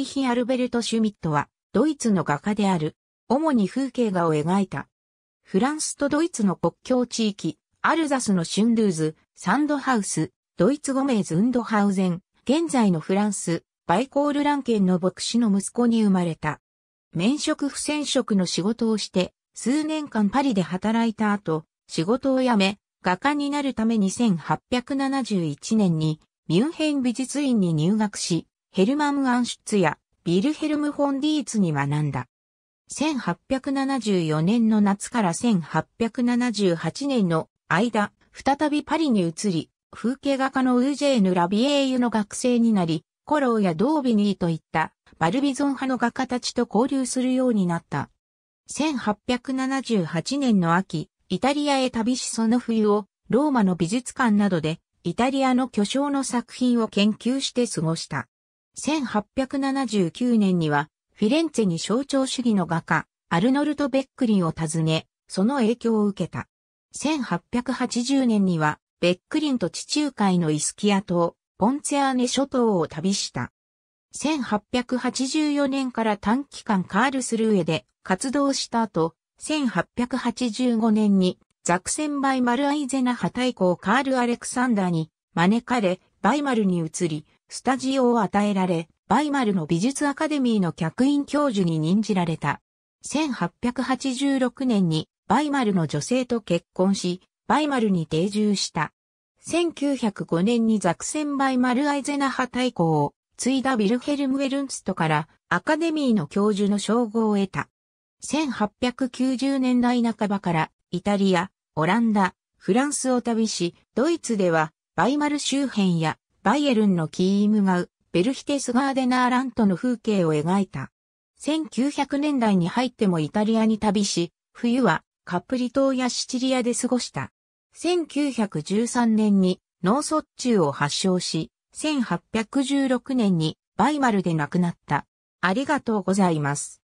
リヒ・アルベルト・シュミットは、ドイツの画家である。主に風景画を描いた。フランスとドイツの国境地域、アルザスのシュンルーズ、サンドハウス、ドイツ語名ズンドハウゼン、現在のフランス、バイコールランケンの牧師の息子に生まれた。免職不戦職の仕事をして、数年間パリで働いた後、仕事を辞め、画家になるために1871年にミュンヘン美術院に入学し、ヘルマン・アンシュツやビルヘルム・フォン・ディーツに学んだ。1874年の夏から1878年の間、再びパリに移り、風景画家のウージェーヌ・ラビエーユの学生になり、コローやドービニーといったバルビゾン派の画家たちと交流するようになった。1878年の秋、イタリアへ旅しその冬をローマの美術館などでイタリアの巨匠の作品を研究して過ごした。1879年には、フィレンツェに象徴主義の画家、アルノルト・ベックリンを訪ね、その影響を受けた。1880年には、ベックリンと地中海のイスキア島、ポンツェアーネ諸島を旅した。1884年から短期間カールスルーエで活動した後、1885年にザクセンバイマルアイゼナ派対抗カール・アレクサンダーに招かれ、バイマルに移り、スタジオを与えられ、バイマルの美術アカデミーの客員教授に任じられた。1886年にバイマルの女性と結婚し、バイマルに定住した。1905年にザクセンバイマルアイゼナハ大公を継いだビルヘルム・エルンストからアカデミーの教授の称号を得た。1890年代半ばからイタリア、オランダ、フランスを旅し、ドイツではバイマル周辺やバイエルンのキームガウ、ベルヒテスガーデナーラントの風景を描いた。1900年代に入ってもイタリアに旅し、冬はカプリ島やシチリアで過ごした。1913年に脳卒中を発症し、1816年にバイマルで亡くなった。ありがとうございます。